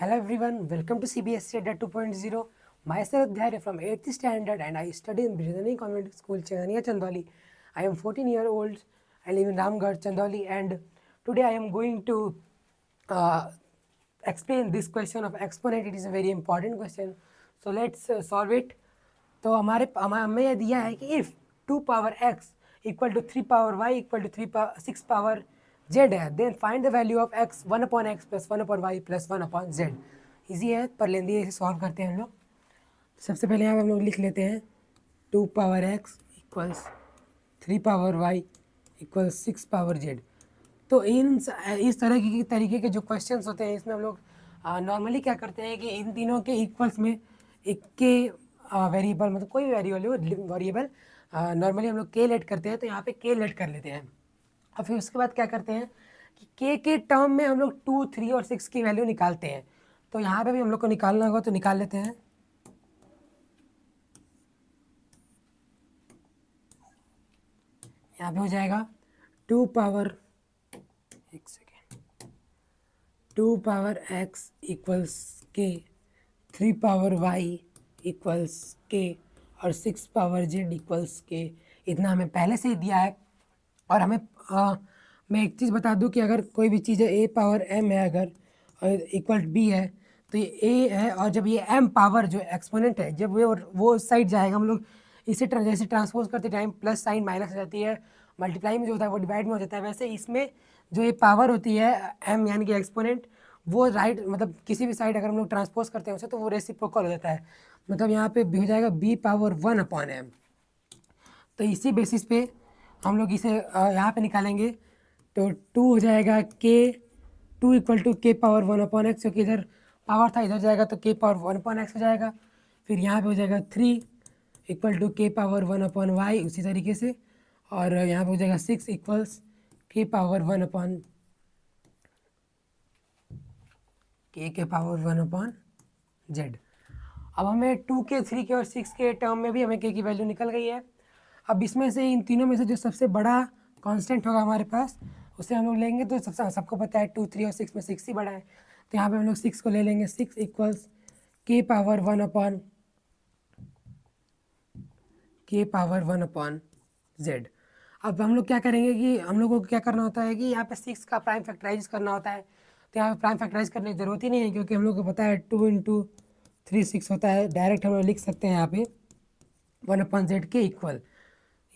Hello everyone welcome to CBSE date two point zero my sir Adhyay from eighth standard and I study in Brijni convent school Chandaniya Chandauli I am fourteen year old I live in Ramgarh Chandauli and today I am going to explain this question of exponent it is a very important question so let's solve it तो हमारे हमें यह दिया है कि if two power x equal to three power y equal to three power six power z है then find the value of x one upon x plus one upon y plus one upon z easy है पर लेंदी इसे solve करते हैं हम लोग सबसे पहले यहाँ हम लोग लिख लेते हैं two power x equals three power y equals six power z तो इन इस तरह की तरीके के जो क्वेश्चन होते हैं इसमें हम लोग नॉर्मली क्या करते हैं कि इन तीनों के इक्वल्स में एक के वेरिएबल मतलब कोई वेरिएबल वेरिएबल नॉर्मली हम लोग के लेट करते हैं तो यहाँ पे के लेट कर लेते हैं और फिर उसके बाद क्या करते हैं कि के के टर्म में हम लोग टू थ्री और सिक्स की वैल्यू निकालते हैं तो यहाँ पे भी हम लोग को निकालना होगा तो निकाल लेते हैं यहाँ पे हो जाएगा टू पावर एक second two power x equals k three power y equals k और सिक्स पावर जेड इक्वल्स के इतना हमें पहले से ही दिया है और हमें आ, मैं एक चीज़ बता दूं कि अगर कोई भी चीज़ है ए पावर एम है अगर और इक्वल बी है तो ये ए है और जब ये एम पावर जो एक्सपोनेंट है जब वो वो उस साइड जाएगा हम लोग इसे जैसे ट्रांसपोज करते टाइम प्लस साइन माइनस हो जाती है मल्टीप्लाई में जो होता है वो डिवाइड में हो जाता है वैसे इसमें जो ये पावर होती है एम यानी कि एक्सपोनेंट वो राइट मतलब किसी भी साइड अगर हम लोग ट्रांसपोज करते हैं उसे तो वो रेसिप्रोकल हो जाता है मतलब यहाँ पे हो जाएगा b power one upon m तो इसी बेसिस पे हम लोग इसे यहाँ पे निकालेंगे तो टू हो जाएगा के two equal to k power one upon x क्योंकि इधर पावर था इधर जाएगा तो k power one upon x हो जाएगा फिर यहाँ पे हो जाएगा three equal to k power one upon y उसी तरीके से और यहाँ पे हो जाएगा six equals k power one upon k k power one upon z अब हमें टू के थ्री के और सिक्स के टर्म में भी हमें के की वैल्यू निकल गई है अब इसमें से इन तीनों में से जो सबसे बड़ा कांस्टेंट होगा हमारे पास उसे हम लोग लेंगे तो सबसे सबको पता है टू थ्री और सिक्स में सिक्स ही बड़ा है तो यहाँ पे हम लोग सिक्स को ले लेंगे six equals k power one upon k power one upon z अब हम लोग क्या करेंगे कि हम लोगों को क्या करना होता है कि यहाँ पे सिक्स का प्राइम फैक्टराइज करना होता है तो यहाँ पे प्राइम फैक्टराइज करने की ज़रूरत ही नहीं है क्योंकि हम लोग को पता है टू इंटू थ्री सिक्स होता है डायरेक्ट हम लोग लिख सकते हैं यहाँ पे one upon z k equal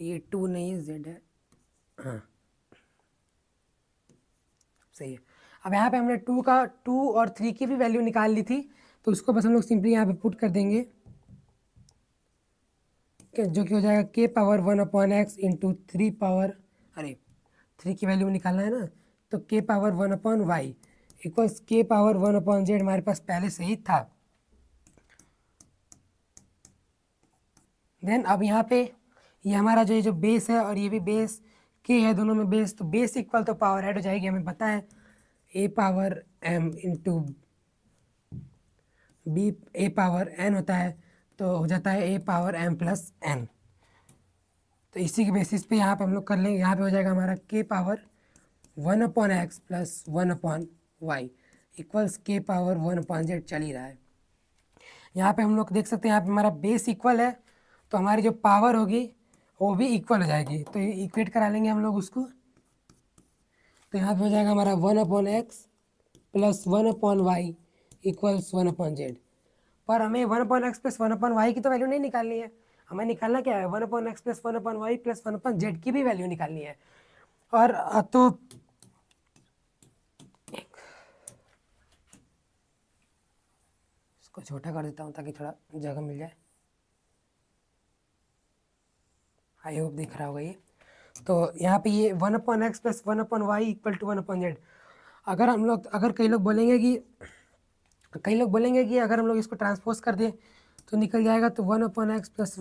ये टू नहीं जेड है हाँ। सही है अब यहाँ पे हमने टू का टू और थ्री की भी वैल्यू निकाल ली थी तो उसको बस हम लोग सिंपली यहाँ पे पुट कर देंगे जो कि हो जाएगा k power one upon x into three power अरे थ्री की वैल्यू निकालना है ना तो k power one upon y equals k power one upon z हमारे पास पहले से ही था देन अब यहाँ पे ये हमारा जो ये जो बेस है और ये भी बेस के है दोनों में बेस तो बेस इक्वल तो पावर ऐड हो जाएगी हमें पता है a power m into b a power n होता है तो हो जाता है a power m plus n तो इसी के बेसिस पे यहाँ पे हम लोग कर लेंगे यहाँ पे हो जाएगा हमारा k power one upon x plus one upon y equals k power one upon z चल ही रहा है यहाँ पे हम लोग देख सकते हैं यहाँ पे हमारा बेस इक्वल है तो हमारी जो पावर होगी वो भी इक्वल हो जाएगी तो इक्वेट करा लेंगे हम लोग उसको तो यहाँ पे हो जाएगा हमारा one upon x plus one upon y equals one upon z पर हमें one upon x plus one upon y की तो वैल्यू नहीं निकालनी है हमें निकालना क्या है one upon x plus one upon y plus one upon z की भी वैल्यू निकालनी है और तो इसको छोटा कर देता हूँ ताकि थोड़ा जगह मिल जाए आई होप दिख रहा होगा ये तो यहाँ पे ये one upon x plus one upon y equal to one upon z अगर हम लोग अगर कई लोग बोलेंगे कि कई लोग बोलेंगे कि अगर हम लोग इसको ट्रांसपोज कर दें तो निकल जाएगा तो one upon x plus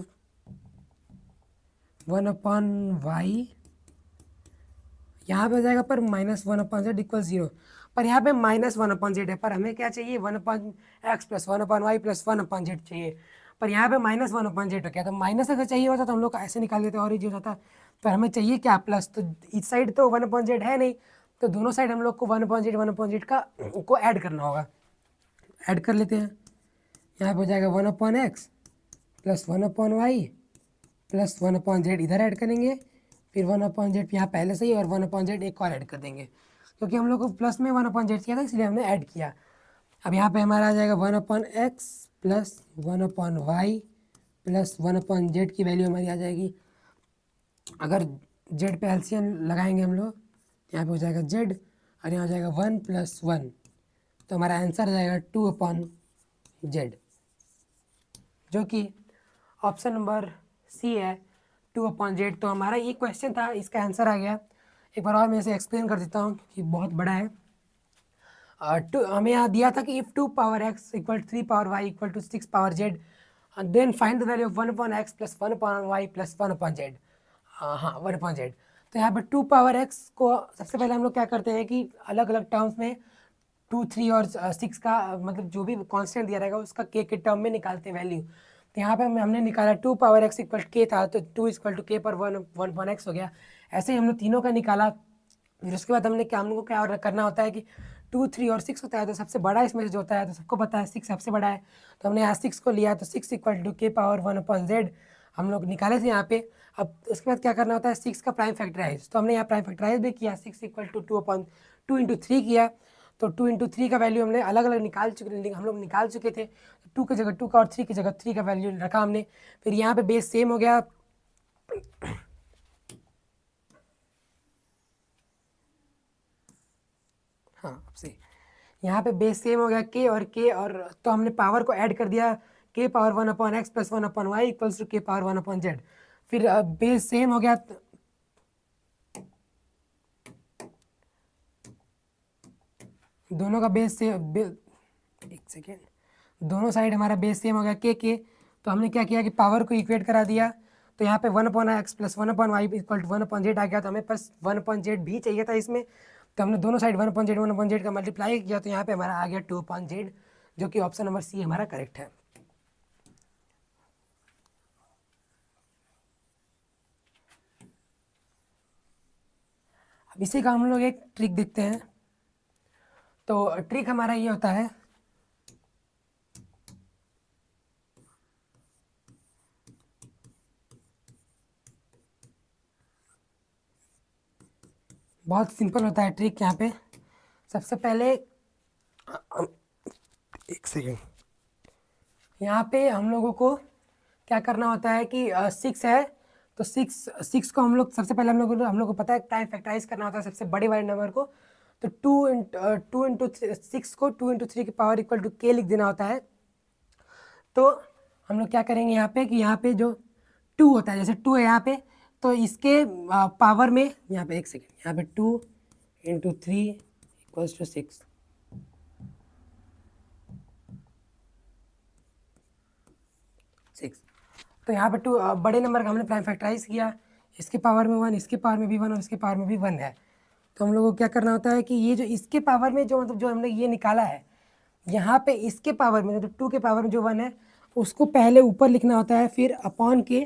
one upon y यहाँ पे जाएगा पर minus one upon z equal zero पर यहाँ पे माइनस वन अपन जेड है पर हमें क्या चाहिए one upon x plus one upon y plus one upon z चाहिए पर यहाँ पे माइनस वन अपॉन जेड हो तो माइनस अगर चाहिए होता तो हम लोग ऐसे निकाल देते और ये हो जाता पर हमें चाहिए क्या प्लस तो इस साइड तो वन अपॉन जेड है नहीं तो दोनों साइड हम लोग को one upon z one upon z का को ऐड करना होगा ऐड कर लेते हैं यहाँ पर हो जाएगा one upon x plus one upon y plus one upon z इधर ऐड करेंगे फिर वन अपॉन जेड यहाँ पहले से ही और वन अपॉन जेड एक और ऐड कर देंगे क्योंकि हम लोग को प्लस में वन अपॉन जेड किया था इसलिए हमने ऐड किया अब यहाँ पे हमारा आ जाएगा one upon x plus one upon y plus one upon z की वैल्यू हमारी आ जाएगी अगर जेड पे एल्सियम लगाएंगे हम लोग तो यहाँ पे हो जाएगा जेड और यहाँ हो जाएगा वन प्लस वन तो हमारा आंसर आ जाएगा टू अपॉन जेड जो कि ऑप्शन नंबर सी है टू अपॉन जेड तो हमारा ये क्वेश्चन था इसका आंसर आ गया एक बार और मैं इसे एक्सप्लेन कर देता हूँ क्योंकि बहुत बड़ा है टू uh, uh, हमें यहाँ दिया था कि if two power x equal three power y equal to six power z then find the value of one upon x plus one upon y plus one upon z हाँ one upon z तो यहाँ पर to power x को सबसे पहले हम लोग क्या करते हैं कि अलग अलग टर्म्स में टू थ्री और सिक्स uh, का मतलब जो भी कॉन्स्टेंट दिया रहेगा उसका के के टर्म में निकालते हैं वैल्यू तो यहाँ पर हमने निकाला टू पावर एक्स इक्वल के था तो टू इक्वल टू के पर वन वन वन एक्स हो गया ऐसे ही हम लोग तीनों का निकाला फिर उसके बाद हमने क्या हम लोग को क्या और करना होता है कि टू थ्री और सिक्स होता है तो सबसे बड़ा इसमें से जो होता है तो सबको पता है सिक्स सबसे बड़ा है तो हमने यहाँ सिक्स को लिया तो six equal to k power one upon z हम लोग निकाले थे यहाँ पे अब उसके बाद क्या करना होता है सिक्स का प्राइम फैक्टराइज तो हमने यहाँ प्राइम फैक्टराइज भी किया six equal to two upon two into three किया तो टू इंटू थ्री का वैल्यू हमने अलग अलग निकाल चुके हम लोग निकाल चुके थे टू तो की जगह टू का और थ्री की जगह थ्री का वैल्यू रखा हमने फिर यहाँ पे बेस सेम हो गया हाँ से यहाँ पे बेस सेम हो गया के और के और तो हमने पावर को ऐड कर दिया k power one upon x plus one upon y equals to k power one upon z फिर बेस uh, सेम हो गया तो- दोनों का बेस सेम बे, एक सेकेंड दोनों साइड हमारा बेस सेम हो गया के के तो हमने क्या किया कि पावर को इक्वेट करा दिया तो यहाँ पे one upon x plus one upon y equal to one upon z आ गया तो हमें बस वन अपॉन जेड भी चाहिए था इसमें तो हमने दोनों side one point z one point z का मल्टीप्लाई किया तो यहाँ पे हमारा आ गया टू पॉइंट जेड जो कि ऑप्शन नंबर सी हमारा करेक्ट है अब इसी का हम लोग एक ट्रिक देखते हैं तो ट्रिक हमारा ये होता है बहुत सिंपल होता है ट्रिक यहाँ पे सबसे पहले एक सेकेंड यहाँ पे हम लोगों को क्या करना होता है कि सिक्स है तो सिक्स सिक्स को हम लोग सबसे पहले हम लोगों को हम लोग को पता है टाइम फैक्टराइज करना होता है सबसे बड़े वाले नंबर को तो two into two into six को टू इंटू थ्री की पावर इक्वल टू के लिख देना होता है तो हम लोग क्या करेंगे यहाँ पे कि यहाँ पे जो टू होता है जैसे टू है यहाँ पे तो इसके पावर में यहाँ पे एक सेकेंड यहाँ पे two into three equals to six six तो यहाँ पे टू बड़े नंबर का हमने प्राइम फैक्टराइज किया इसके पावर में वन इसके पावर में भी वन और इसके पावर में भी वन है तो हम लोग को क्या करना होता है कि ये जो इसके पावर में जो मतलब जो हमने ये निकाला है यहाँ पे इसके पावर में मतलब टू के पावर में जो वन है उसको पहले ऊपर लिखना होता है फिर अपॉन के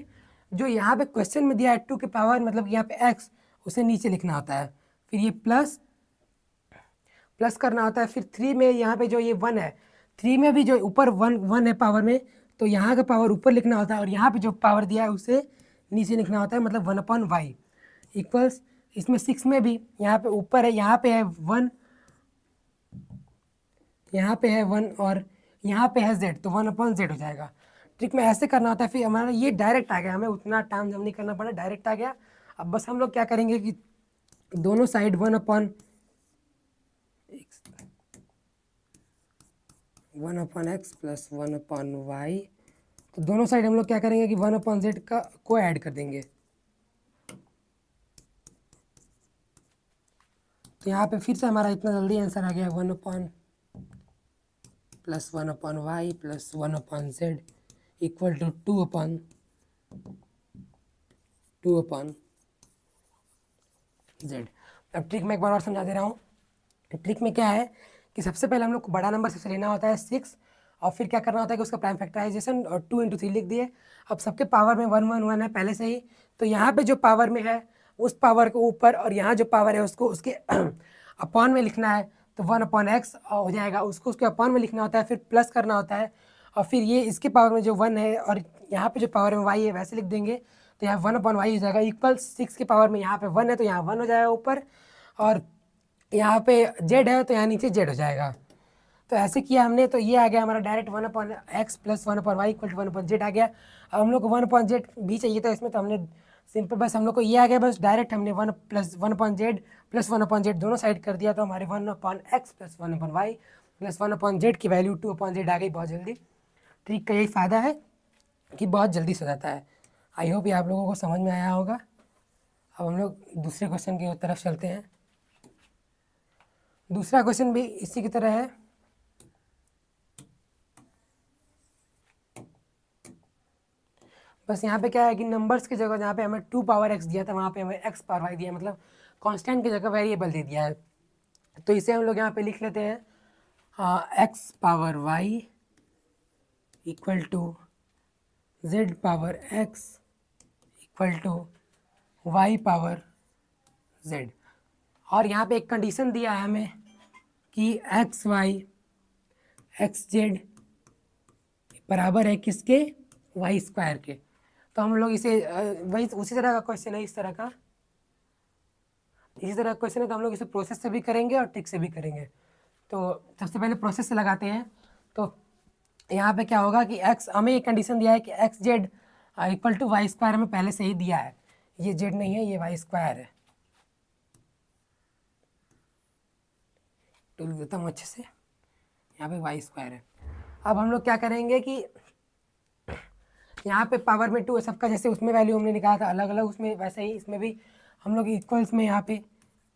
जो यहाँ पे क्वेश्चन में दिया है टू के पावर मतलब यहाँ पे एक्स उसे नीचे लिखना होता है फिर ये प्लस प्लस करना होता है फिर थ्री में यहाँ पे जो ये वन है थ्री में भी जो ऊपर वन वन है पावर में तो यहाँ का पावर ऊपर लिखना होता है और यहाँ पे जो पावर दिया है उसे नीचे लिखना होता है मतलब वन अपॉन वाई इक्वल्स इसमें सिक्स में भी यहाँ पे ऊपर है यहाँ पे है वन यहाँ पे है वन और यहाँ पे है जेड तो वन अपॉन जेड हो जाएगा ट्रिक में ऐसे करना होता है फिर हमारा ये डायरेक्ट आ गया हमें उतना टाइम जम नहीं करना पड़ा डायरेक्ट आ गया अब बस हम लोग क्या करेंगे कि दोनों side one upon one upon x plus one upon y तो दोनों साइड हम लोग क्या करेंगे कि वन अपन जेड का को ऐड कर देंगे तो यहाँ पे फिर से हमारा इतना जल्दी आंसर आ गया one upon plus one upon y plus one upon z equal to two upon two upon z अब ट्रिक मैं एक बार और समझा दे रहा हूँ ट्रिक में क्या है कि सबसे पहले हम लोग को बड़ा नंबर सबसे लेना होता है सिक्स और फिर क्या करना होता है कि उसका प्राइम फैक्टराइजेशन और टू इंटू थ्री लिख दिए अब सबके पावर में वन वन वन है पहले से ही तो यहाँ पे जो पावर में है उस पावर के ऊपर और यहाँ जो पावर है उसको उसके अपॉन में लिखना है तो वन अपॉन एक्स हो जाएगा उसको उसके अपॉन में लिखना होता है फिर प्लस करना होता है और फिर ये इसके पावर में जो वन है और यहाँ पे जो पावर में वाई है वैसे लिख देंगे तो यहाँ वन अपॉन वाई हो जाएगा इक्वल सिक्स के पावर में यहाँ पे वन है तो यहाँ वन हो जाएगा ऊपर और यहाँ पे जेड है तो यहाँ नीचे जेड हो जाएगा तो ऐसे किया हमने तो ये आ गया हमारा direct one upon x plus one upon y equal to one upon z आ गया अब हम लोग को वन अपॉन जेड भी चाहिए था इसमें तो हमने सिंपल बस हम लोग को ये आ गया बस डायरेक्ट हमने one plus one upon z plus one upon z दोनों साइड कर दिया तो हमारे one upon x plus one upon y plus one upon z की वैल्यू टू अपॉन जेड आ गई बहुत जल्दी ट्रिक का यही फ़ायदा है कि बहुत जल्दी सुधारता है आई होप ये आप लोगों को समझ में आया होगा अब हम लोग दूसरे क्वेश्चन की तरफ चलते हैं दूसरा क्वेश्चन भी इसी की तरह है बस यहाँ पे क्या है कि नंबर्स की जगह जहाँ पे हमें टू पावर एक्स दिया था वहाँ पे हमें एक्स पावर वाई दिया मतलब कांस्टेंट की जगह वेरिएबल दे दिया है तो इसे हम लोग यहाँ पे लिख लेते हैं x power y equal to z power x equal to y power z और यहाँ पे एक कंडीशन दिया है हमें कि एक्स वाई एक्स जेड बराबर है किसके वाई स्क्वायर के तो हम लोग इसे वही उसी तरह का क्वेश्चन है इस तरह का इसी तरह का क्वेश्चन है तो हम लोग इसे प्रोसेस से भी करेंगे और ट्रिक से भी करेंगे तो सबसे पहले प्रोसेस से लगाते हैं तो यहाँ पे क्या होगा कि एक्स हमें एक कंडीशन दिया है कि x z equal to y square हमें पहले से ही दिया है ये जेड नहीं है ये वाई स्क्वायर है टूल देता हूँ अच्छे से यहाँ पे वाई स्क्वायर है अब हम लोग क्या करेंगे कि यहाँ पे पावर में टू सबका जैसे उसमें वैल्यू हमने निकाला था अलग अलग उसमें वैसे ही इसमें भी हम लोग इक्वल्स में यहाँ पे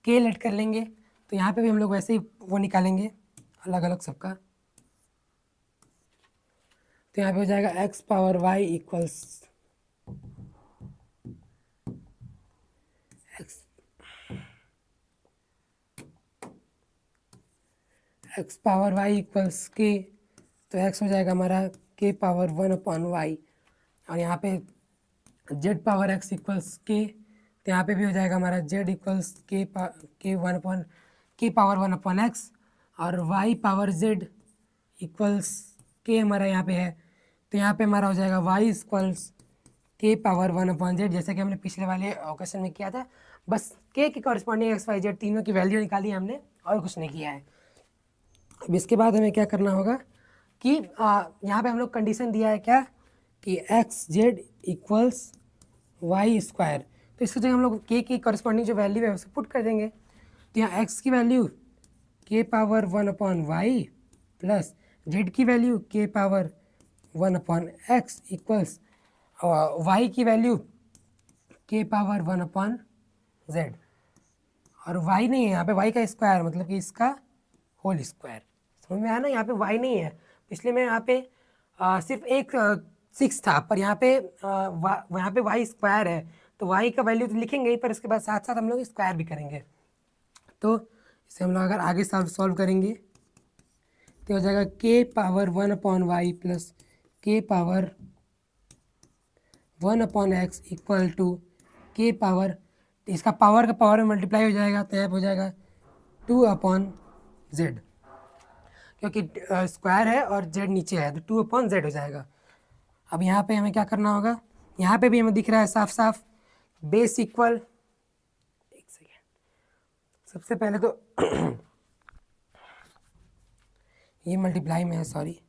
के लेट कर लेंगे तो यहाँ पे भी हम लोग वैसे ही वो निकालेंगे अलग अलग सबका तो यहाँ पे हो जाएगा x power y equals x x power y equals k तो एक्स हो जाएगा हमारा k power one upon Y और यहाँ पे Z power x equals k तो यहाँ पे भी हो जाएगा हमारा जेड इक्वल्स के पा k one upon k power one upon x और y power z equals k हमारा यहाँ पे है तो यहाँ पे हमारा हो जाएगा वाई स्क्वल्स के पावर वन अपॉन जेड जैसे कि हमने पिछले वाले क्वेश्चन में किया था बस के के कॉरिस्पॉन्डिंग एक्स वाई जेड तीनों की वैल्यू निकाली हमने और कुछ नहीं किया है अब इसके बाद हमें क्या करना होगा कि यहाँ पे हम लोग कंडीशन दिया है क्या कि x z equals y square तो इसको जगह हम लोग के की कॉरिस्पॉन्डिंग जो वैल्यू है उसे पुट कर देंगे तो यहाँ एक्स की value k power one upon y plus z की value k power one upon x equals y की value k power one upon z और वाई नहीं है यहाँ पे वाई का स्क्वायर मतलब कि इसका होल स्क्वायर समझ में आया ना यहाँ पे वाई नहीं है पिछले में यहाँ पे आ, uh, सिर्फ एक सिक्स uh, था पर यहाँ पे uh, यहाँ पे वाई स्क्वायर है तो वाई का वैल्यू तो लिखेंगे ही पर इसके बाद साथ साथ हम लोग स्क्वायर भी करेंगे तो इसे हम लोग अगर आगे सॉल्व सॉल्व करेंगे तो हो जाएगा k power one upon y plus k power one upon x equal to k power इसका पावर का पावर में मल्टीप्लाई हो जाएगा तो यहाँ हो जाएगा टू अपॉन जेड क्योंकि स्क्वायर है और जेड नीचे है तो टू अपॉन जेड हो जाएगा अब यहाँ पे हमें क्या करना होगा यहाँ पे भी हमें दिख रहा है साफ साफ बेस इक्वल एक सेकेंड सबसे पहले तो ये मल्टीप्लाई में है सॉरी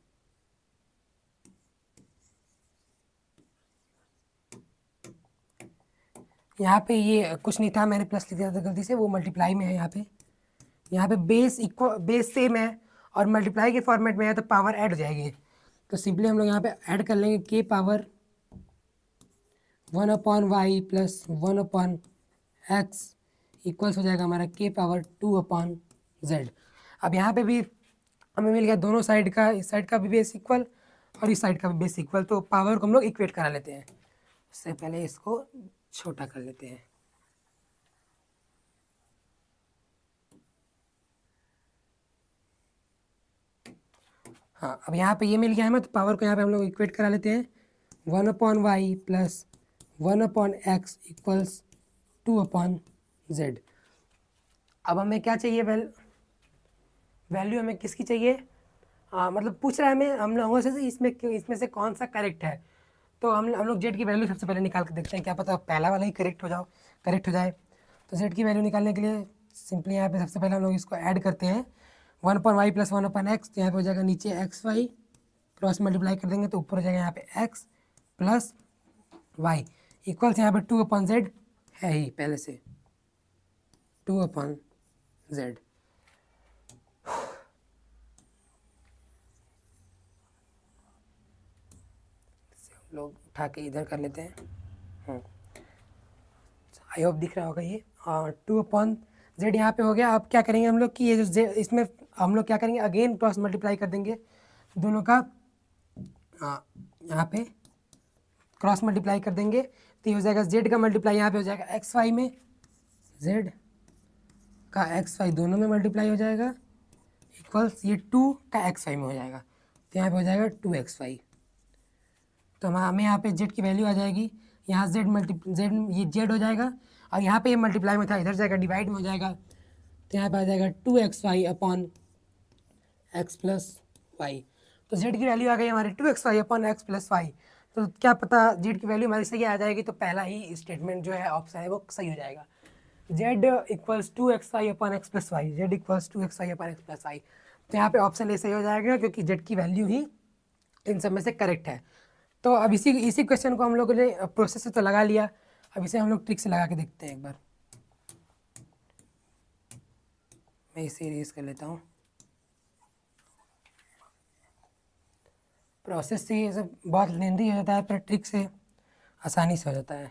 यहाँ पे ये कुछ नहीं था मैंने प्लस लिख दिया था गलती से वो मल्टीप्लाई में है यहाँ पे यहाँ पे बेस इक्व बेस सेम है और मल्टीप्लाई के फॉर्मेट में है तो पावर ऐड हो जाएगी तो सिंपली हम लोग यहाँ पे ऐड कर लेंगे k power one upon y plus one upon x equals हो जाएगा हमारा k power to upon z अब यहाँ पे भी हमें मिल गया दोनों साइड का इस साइड का भी बेस इक्वल और इस साइड का भी बेस इक्वल तो पावर को हम लोग इक्वेट करा लेते हैं उससे पहले इसको छोटा कर लेते हैं हाँ अब यहाँ पे ये मिल गया हमें तो पावर को यहाँ पे हम लोग इक्वेट करा लेते हैं one upon y plus one upon x equals two upon z अब हमें क्या चाहिए वेल वैल्यू हमें किसकी चाहिए आ, मतलब पूछ रहा है हमें हम लोगों से इसमें इसमें से कौन सा करेक्ट है तो हम हम लोग जेड की वैल्यू सबसे पहले निकाल के देखते हैं क्या पता पहला वाला ही करेक्ट हो जाओ करेक्ट हो जाए तो जेड की वैल्यू निकालने के लिए सिंपली यहाँ पे सबसे पहले हम लोग इसको ऐड करते हैं one upon y plus one upon x तो यहाँ पर हो जाएगा नीचे एक्स वाई क्रॉस मल्टीप्लाई कर देंगे तो ऊपर हो जाएगा यहाँ पे एक्स प्लस वाई इक्वल्स यहाँ पे टू अपन जेड है ही पहले से टू अपन जेड लोग उठा के इधर कर लेते हैं आई हम्म। होप दिख रहा होगा ये टू अपॉन जेड यहाँ पे हो गया अब क्या करेंगे हम लोग कि ये जो जेड इसमें हम लोग क्या करेंगे अगेन क्रॉस मल्टीप्लाई कर देंगे दोनों का यहाँ पे क्रॉस मल्टीप्लाई कर देंगे तो ये हो जाएगा जेड का मल्टीप्लाई यहाँ पे हो जाएगा एक्स वाई में जेड का एक्स वाई दोनों में मल्टीप्लाई हो जाएगा इक्वल्स ये टू का एक्स वाई में हो जाएगा तो यहाँ पे हो जाएगा टू एक्स वाई तो हम हमें यहाँ पे जेड की वैल्यू आ जाएगी यहाँ जेड मल्टी जेड ये जेड हो जाएगा और यहाँ पे ये मल्टीप्लाई में था इधर जाएगा डिवाइड में हो जाएगा तो यहाँ पे आ जाएगा two x y upon x plus y तो जेड की वैल्यू आ गई हमारी two x y upon x plus y तो क्या पता जेड की वैल्यू हमारी सही आ जाएगी तो पहला ही स्टेटमेंट जो है ऑप्शन है वो सही हो जाएगा z equals two x y upon x plus y z equals two x y upon x plus y तो यहाँ पे ऑप्शन ए सही हो जाएगा क्योंकि जेड की वैल्यू ही इन सब में से करेक्ट है तो अब इसी इसी क्वेश्चन को हम लोगों ने प्रोसेस से तो लगा लिया अब इसे हम लोग ट्रिक से लगा के देखते हैं एक बार मैं इसे रेस कर लेता हूँ प्रोसेस से ये सब बहुत लेंदी हो जाता है पर ट्रिक से आसानी से हो जाता है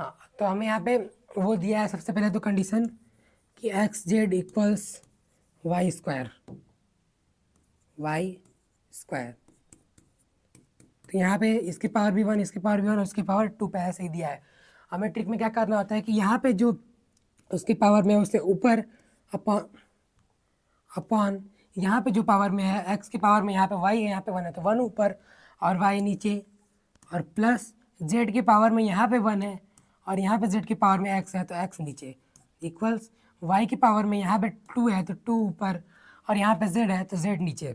हाँ तो हमें यहाँ पे वो दिया है सबसे पहले तो कंडीशन कि x z equals y square y square तो यहाँ पे इसके पावर भी वन इसके पावर भी वन उसके पावर टू पे ऐसे ही दिया है हमें ट्रिक में क्या करना होता है कि यहाँ पे जो उसके पावर में उससे ऊपर अपॉन अपॉन यहाँ पे जो पावर में है एक्स के पावर में यहाँ पे वाई है यहाँ पे वन है तो वन ऊपर और वाई नीचे और प्लस जेड के पावर में यहाँ पे वन है और यहाँ पे जेड के पावर में एक्स है तो एक्स नीचे इक्वल्स वाई के पावर में यहाँ पे टू है तो टू ऊपर और यहाँ पे जेड है तो जेड नीचे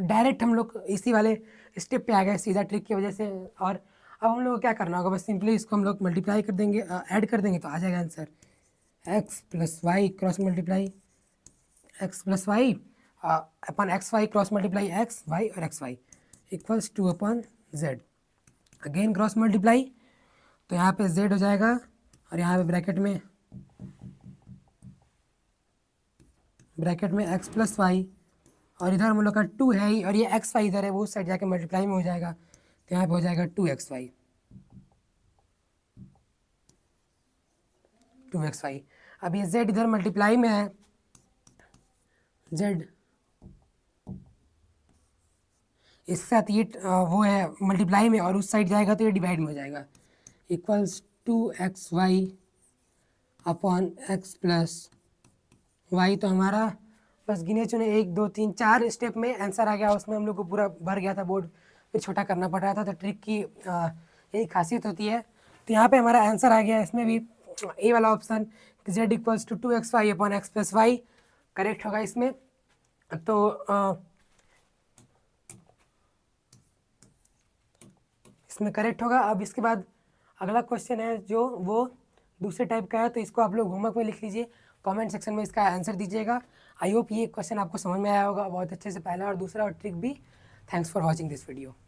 डायरेक्ट हम लोग इसी वाले स्टेप पे आ गए सीधा ट्रिक की वजह से और अब हम लोग को क्या करना होगा बस सिंपली इसको हम लोग मल्टीप्लाई कर देंगे ऐड कर देंगे तो आ जाएगा answer x plus y cross multiply x plus y upon x y cross multiply x y और x y equals two upon z again cross multiply तो यहाँ पे जेड हो जाएगा और यहाँ पे ब्रैकेट में ब्रैकेट में एक्स प्लस वाई और इधर हम लोग का टू है ही और ये एक्स वाई इधर है वो साइड जाके मल्टीप्लाई में हो जाएगा तो यहाँ पे हो जाएगा two x y two x y अब ये जेड इधर मल्टीप्लाई में है जेड इस साथ ये वो है मल्टीप्लाई में और उस साइड जाएगा तो ये डिवाइड में हो जाएगा equals y upon x plus y तो हमारा बस गिने चुने एक दो तीन चार स्टेप में आंसर आ गया उसमें हम लोग को पूरा भर गया था बोर्ड फिर छोटा करना पड़ रहा था तो ट्रिक की यही खासियत होती है तो यहाँ पे हमारा आंसर आ गया इसमें भी ए वाला option z equals two two x y upon x plus y correct होगा इसमें तो आ, इसमें करेक्ट होगा अब इसके बाद अगला क्वेश्चन है जो वो दूसरे टाइप का है तो इसको आप लोग होमवर्क में लिख लीजिए कमेंट सेक्शन में इसका आंसर दीजिएगा आई होप ये क्वेश्चन आपको समझ में आया होगा बहुत अच्छे से पहला और दूसरा और ट्रिक भी thanks for watching this video